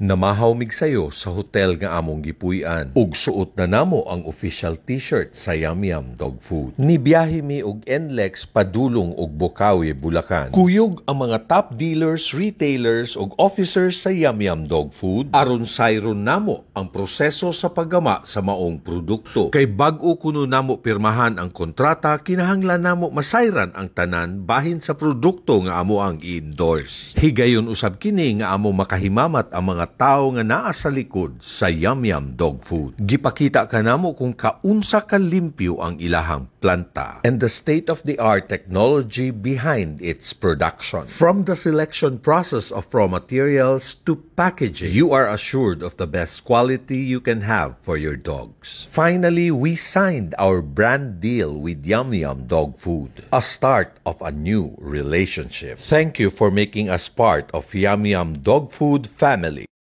namahawmig sayo sa hotel nga among gipuy-an. Ug suot na namo ang official t-shirt sa Yum Yum Dog Food. Nibiyahe mi og Enlex padulong og Bukawi, Bulacan. Kuyog ang mga top dealers, retailers ug officers sa Yum Yum Dog Food aron sayron namo ang proseso sa paggama sa maong produkto. Kay bag-o kuno namo pirmahan ang kontrata, kinahanglan namo masayran ang tanan bahin sa produkto nga amo ang i-endorse. Higayon usab kini nga amo makahimamat ang mga tao nga naa sa likod sa Yum Yum Dog Food. Gipakita ka namo kung kaunsa kalimpyo ang ilahang planta and the state-of-the-art technology behind its production. From the selection process of raw materials to packaging, you are assured of the best quality you can have for your dogs. Finally, we signed our brand deal with Yum Yum Dog Food, a start of a new relationship. Thank you for making us part of Yum Yum Dog Food family.